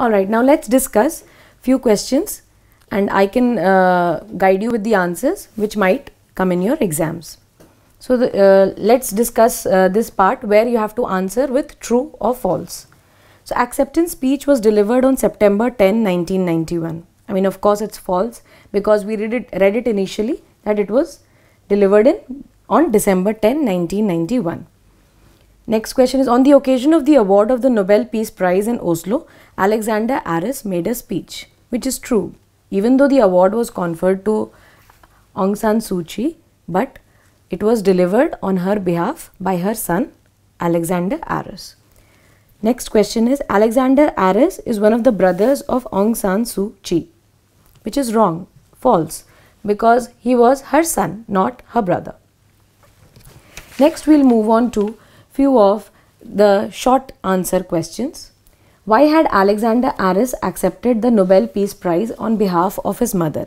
All right, now let's discuss few questions and I can uh, guide you with the answers which might come in your exams. So the, uh, let's discuss uh, this part where you have to answer with true or false. So acceptance speech was delivered on September 10, 1991. I mean of course it's false because we read it, read it initially that it was delivered in on December 10, 1991. Next question is on the occasion of the award of the Nobel Peace Prize in Oslo, Alexander Aris made a speech, which is true, even though the award was conferred to Aung San Suu Kyi, but it was delivered on her behalf by her son, Alexander Aris. Next question is Alexander Aris is one of the brothers of Aung San Suu Kyi, which is wrong, false, because he was her son, not her brother. Next, we'll move on to few of the short answer questions. Why had Alexander Aris accepted the Nobel Peace Prize on behalf of his mother?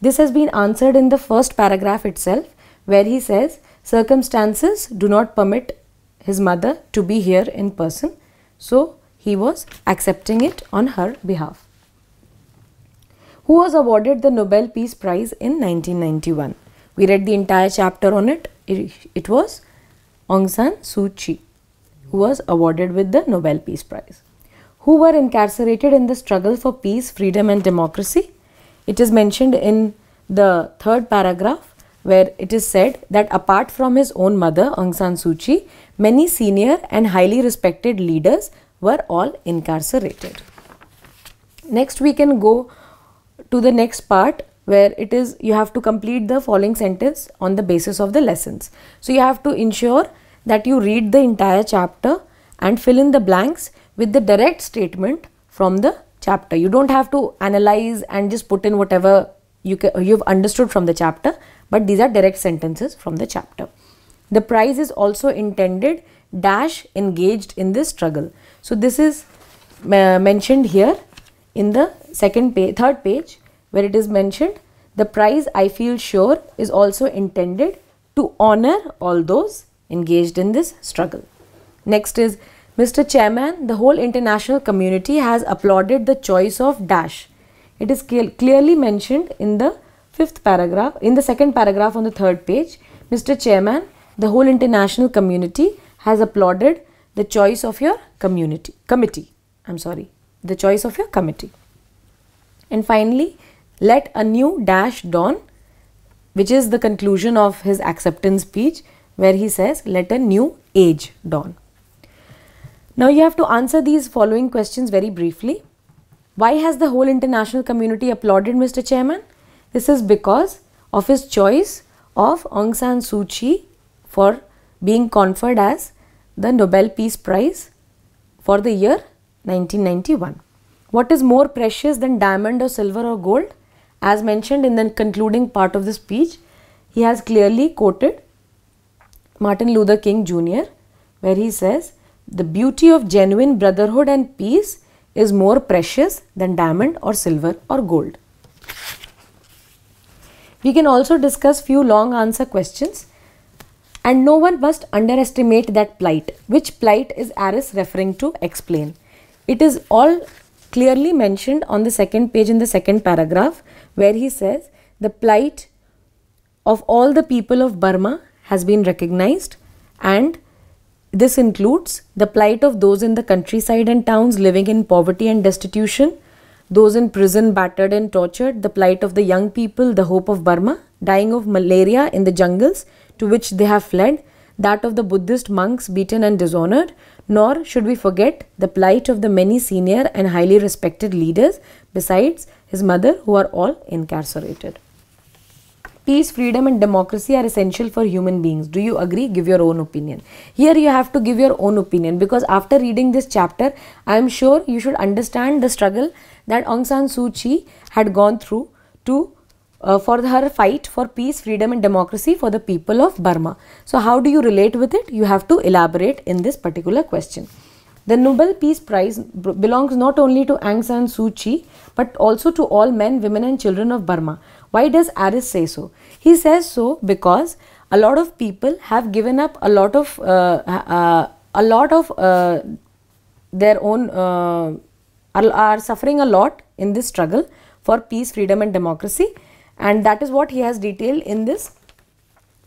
This has been answered in the first paragraph itself where he says circumstances do not permit his mother to be here in person. So, he was accepting it on her behalf. Who was awarded the Nobel Peace Prize in 1991? We read the entire chapter on it. It, it was Aung San Suu Kyi, who was awarded with the Nobel Peace Prize, who were incarcerated in the struggle for peace, freedom, and democracy. It is mentioned in the third paragraph where it is said that apart from his own mother, Aung San Suu Kyi, many senior and highly respected leaders were all incarcerated. Next, we can go to the next part where it is you have to complete the following sentence on the basis of the lessons. So you have to ensure that you read the entire chapter and fill in the blanks with the direct statement from the chapter. You don't have to analyze and just put in whatever you you've understood from the chapter, but these are direct sentences from the chapter. The prize is also intended dash engaged in this struggle. So this is uh, mentioned here in the second page, third page where it is mentioned the prize I feel sure is also intended to honor all those engaged in this struggle. Next is Mr. Chairman, the whole international community has applauded the choice of dash. It is clearly mentioned in the fifth paragraph, in the second paragraph on the third page. Mr. Chairman, the whole international community has applauded the choice of your community, committee. I'm sorry, the choice of your committee. And finally, let a new dash dawn which is the conclusion of his acceptance speech where he says let a new age dawn now you have to answer these following questions very briefly why has the whole international community applauded mr chairman this is because of his choice of aung san suu kyi for being conferred as the nobel peace prize for the year 1991 what is more precious than diamond or silver or gold as mentioned in the concluding part of the speech, he has clearly quoted Martin Luther King Jr., where he says, The beauty of genuine brotherhood and peace is more precious than diamond or silver or gold. We can also discuss few long answer questions and no one must underestimate that plight. Which plight is Aris referring to? Explain. It is all clearly mentioned on the second page in the second paragraph, where he says the plight of all the people of Burma has been recognized, and this includes the plight of those in the countryside and towns living in poverty and destitution, those in prison battered and tortured, the plight of the young people, the hope of Burma, dying of malaria in the jungles to which they have fled, that of the Buddhist monks beaten and dishonored, nor should we forget the plight of the many senior and highly respected leaders, besides his mother, who are all incarcerated. Peace, freedom, and democracy are essential for human beings. Do you agree? Give your own opinion. Here, you have to give your own opinion because after reading this chapter, I am sure you should understand the struggle that Aung San Suu Kyi had gone through to uh, for her fight for peace, freedom, and democracy for the people of Burma. So, how do you relate with it? You have to elaborate in this particular question. The Nobel Peace Prize belongs not only to Aung San Suu Kyi but also to all men, women, and children of Burma. Why does Aris say so? He says so because a lot of people have given up a lot of uh, uh, a lot of uh, their own uh, are, are suffering a lot in this struggle for peace, freedom, and democracy and that is what he has detailed in this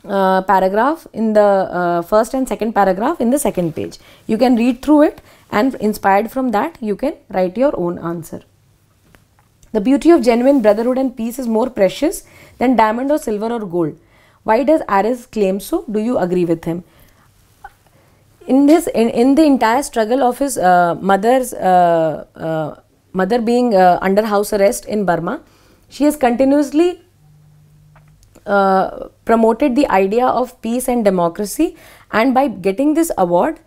uh, paragraph in the uh, first and second paragraph in the second page. You can read through it and inspired from that you can write your own answer. The beauty of genuine brotherhood and peace is more precious than diamond or silver or gold. Why does Aris claim so? Do you agree with him? In this, in, in the entire struggle of his uh, mother's uh, uh, mother being uh, under house arrest in Burma, she has continuously uh, promoted the idea of peace and democracy, and by getting this award,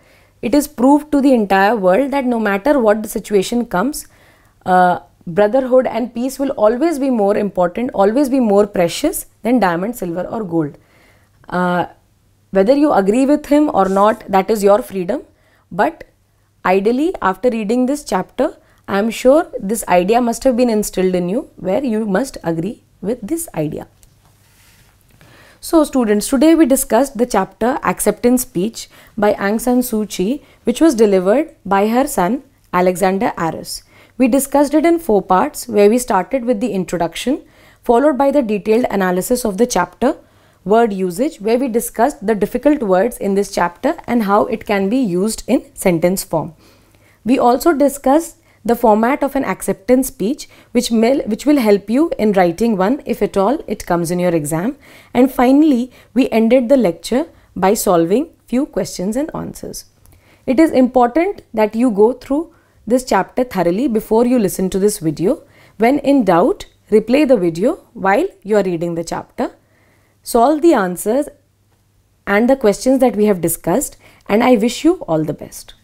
it is proved to the entire world that no matter what the situation comes, uh, brotherhood and peace will always be more important, always be more precious than diamond, silver, or gold. Uh, whether you agree with him or not, that is your freedom. But ideally, after reading this chapter, I am sure this idea must have been instilled in you where you must agree with this idea. So students, today we discussed the chapter Acceptance Speech by Aung San Suu Kyi which was delivered by her son Alexander Aris. We discussed it in four parts where we started with the introduction followed by the detailed analysis of the chapter word usage where we discussed the difficult words in this chapter and how it can be used in sentence form. We also discussed the format of an acceptance speech which, will, which will help you in writing one if at all it comes in your exam. And finally, we ended the lecture by solving few questions and answers. It is important that you go through this chapter thoroughly before you listen to this video. When in doubt, replay the video while you are reading the chapter. Solve the answers and the questions that we have discussed and I wish you all the best.